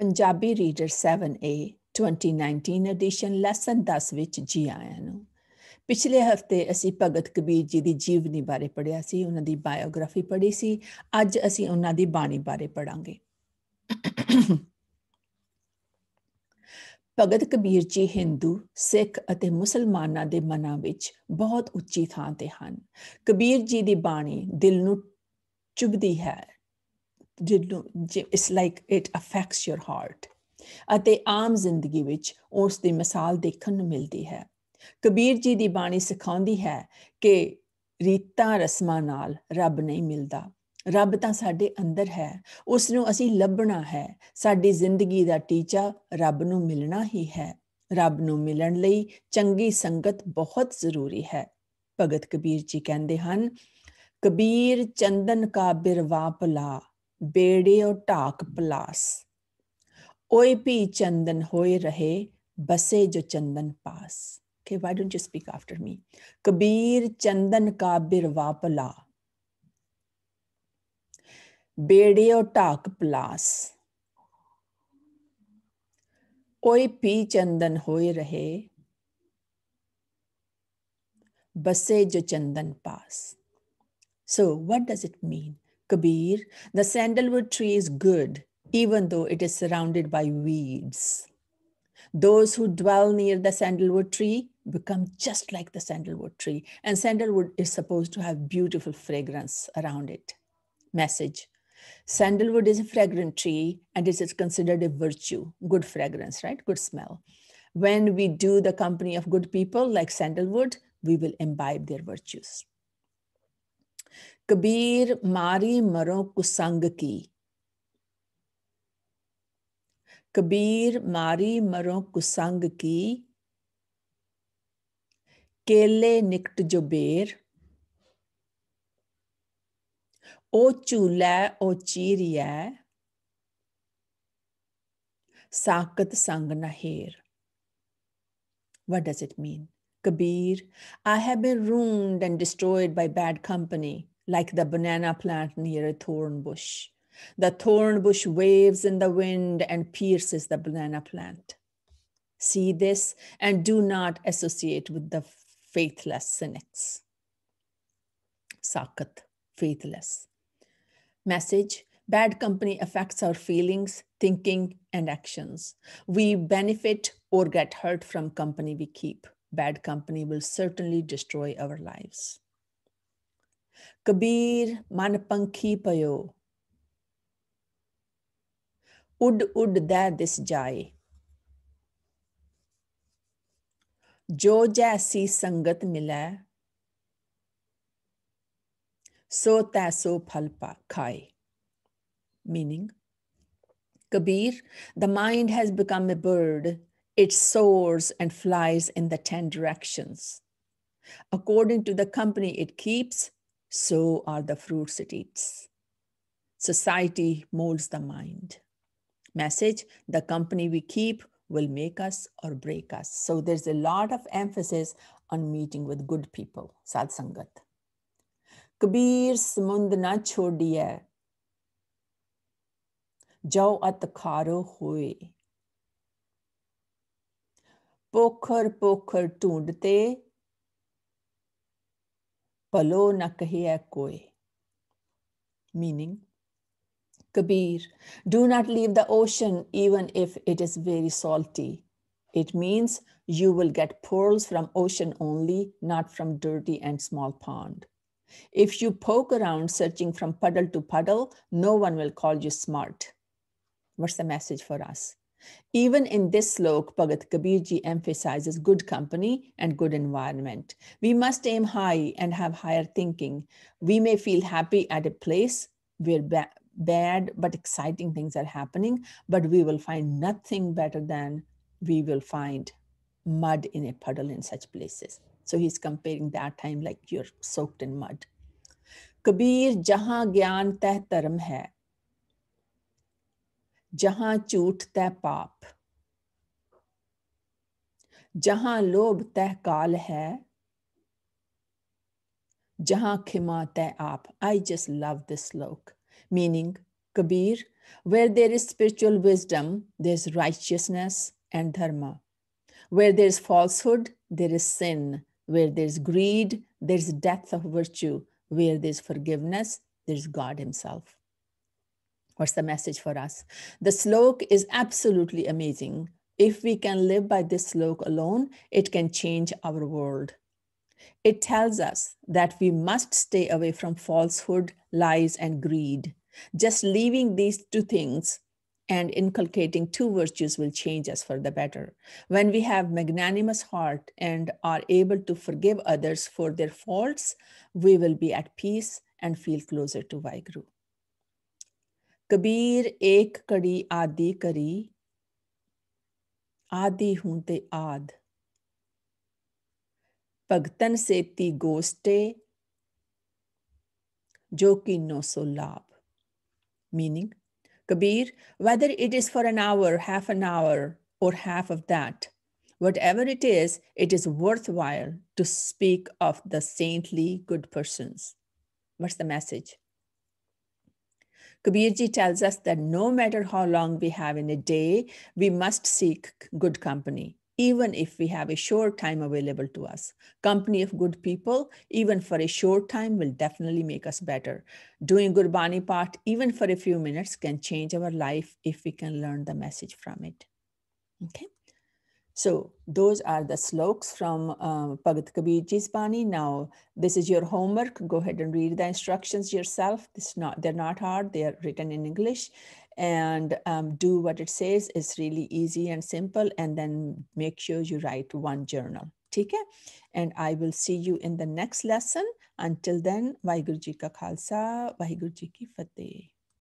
Punjabi reader 7A 2019 edition lesson 10 ਵਿੱਚ ਜੀ ਆਇਆਂ ਨੂੰ ਪਿਛਲੇ ਹਫਤੇ ਅਸੀਂ ਭਗਤ ਕਬੀਰ ਜੀ ਦੀ ਜੀਵਨੀ ਬਾਰੇ ਪੜਿਆ ਸੀ ਉਹਨਾਂ ਦੀ ਬਾਇਓਗ੍ਰਾਫੀ ਪੜ੍ਹੀ ਸੀ ਅੱਜ ਅਸੀਂ ਉਹਨਾਂ ਦੀ ਬਾਣੀ ਬਾਰੇ ਪੜਾਂਗੇ ਭਗਤ ਕਬੀਰ ਜੀ ਹਿੰਦੂ ਸਿੱਖ ਅਤੇ ਮੁਸਲਮਾਨਾਂ ਦੇ ਮਨਾਂ ਵਿੱਚ ਬਹੁਤ ਉੱਚੀ ਥਾਂ ਤੇ ਹਨ ਕਬੀਰ ਜੀ ਦੀ ਬਾਣੀ ਦਿਲ ਨੂੰ ਚੁਬਦੀ ਹੈ it's like it affects your heart ਅਤੇ ਆਮ ਜ਼ਿੰਦਗੀ ਵਿੱਚ ਉਸ ਦੀ ਮਿਸਾਲ ਦੇਖਣ ਨੂੰ ਮਿਲਦੀ ਹੈ ਕਬੀਰ ਜੀ ਦੀ ਬਾਣੀ ਸਿਖਾਉਂਦੀ ਹੈ ਕਿ ਰੀਤਾਂ ਰਸਮਾਂ ਨਾਲ ਰੱਬ ਨਹੀਂ ਮਿਲਦਾ ਰੱਬ ਤਾਂ ਸਾਡੇ ਅੰਦਰ ਹੈ ਉਸ ਨੂੰ ਅਸੀਂ ਲੱਭਣਾ ਹੈ ਸਾਡੀ ਜ਼ਿੰਦਗੀ ਦਾ ਟੀਚਾ ਰੱਬ ਨੂੰ ਮਿਲਣਾ ਹੀ ਹੈ ਰੱਬ ਨੂੰ ਮਿਲਣ ਲਈ ਚੰਗੀ ਸੰਗਤ ਬਹੁਤ ਜ਼ਰੂਰੀ ਹੈ ਭਗਤ ਕਬੀਰ ਜੀ ਕਹਿੰਦੇ ਹਨ ਕਬੀਰ ਚੰਦਨ ਕਾ ਬਿਰਵਾ ਪਲਾ बेड़े और टाक पलास ओए पी चंदन होए रहे बसे जो चंदन पास के why don't you speak after me Kabir चंदन का बिरवा पला बेड़े और टाक पलास ओए पी चंदन होए रहे बसे जो चंदन पास सो what does it mean Kabir, the sandalwood tree is good, even though it is surrounded by weeds. Those who dwell near the sandalwood tree become just like the sandalwood tree, and sandalwood is supposed to have beautiful fragrance around it. Message Sandalwood is a fragrant tree and it is considered a virtue, good fragrance, right? Good smell. When we do the company of good people like sandalwood, we will imbibe their virtues. Kabir मारी मरो कुसंग की कबीर मारी मरो कुसंग की केले निकट जो बेर ओ चूलै ओ चीरिया साकत संग नहेर What does it mean? Kabir, I have been ruined and destroyed by bad company like the banana plant near a thorn bush. The thorn bush waves in the wind and pierces the banana plant. See this and do not associate with the faithless cynics. Sakat, faithless. Message Bad company affects our feelings, thinking, and actions. We benefit or get hurt from company we keep. Bad company will certainly destroy our lives. Kabir manpankhi payo. Ud ud da this jai. Jo jaisi sangat mila, so taso फल पा meaning kabir the mind has become a bird it soars and flies in the ten directions according to the company it keeps so are the fruits it eats. Society molds the mind. Message the company we keep will make us or break us. So there's a lot of emphasis on meeting with good people, satsangat. Kabir samund na chodiye. Jau at karo hoye. poker पोखर ढूंढते Palo na कहे koi, meaning kabir do not leave the ocean even if it is very salty it means you will get pearls from ocean only not from dirty and small pond if you poke around searching from puddle to puddle no one will call you smart what's the message for us even in this slok, Bhagat Kabirji emphasizes good company and good environment. We must aim high and have higher thinking. We may feel happy at a place where ba- bad but exciting things are happening, but we will find nothing better than we will find mud in a puddle in such places. So he's comparing that time like you're soaked in mud. Kabir jahan gyan teh hai. जहां झूठ तय पाप जहां लोभ तय काल है जहां खिमा तय आप आई जस्ट लव दिस लोक meaning Kabir where there is spiritual wisdom there is righteousness and dharma where there is falsehood there is sin where there is greed there is death of virtue where there is forgiveness there is God himself What's the message for us? The slok is absolutely amazing. If we can live by this slok alone, it can change our world. It tells us that we must stay away from falsehood, lies, and greed. Just leaving these two things and inculcating two virtues will change us for the better. When we have magnanimous heart and are able to forgive others for their faults, we will be at peace and feel closer to Vaiguru. Kabir, ਏਕ kadi ਆਦੀ ਕਰੀ ਆਦੀ ਹੂੰ ਤੇ ਆਦ ਭਗਤਨ ਸੇਤੀ ਗੋਸਟੇ ਜੋ ਕਿਨੋ meaning kabir whether it is for an hour half an hour or half of that whatever it is it is worthwhile to speak of the saintly good persons what's the message Kabirji tells us that no matter how long we have in a day, we must seek good company, even if we have a short time available to us. Company of good people, even for a short time, will definitely make us better. Doing Gurbani part, even for a few minutes, can change our life if we can learn the message from it. Okay. So those are the sloks from um, Bhagat Kabirji's Bani. Now, this is your homework. Go ahead and read the instructions yourself. not, they're not hard. They are written in English and um, do what it says. It's really easy and simple. And then make sure you write one journal. ठीक And I will see you in the next lesson. Until then, then Waheguru ji का खालसा वाहिगुरु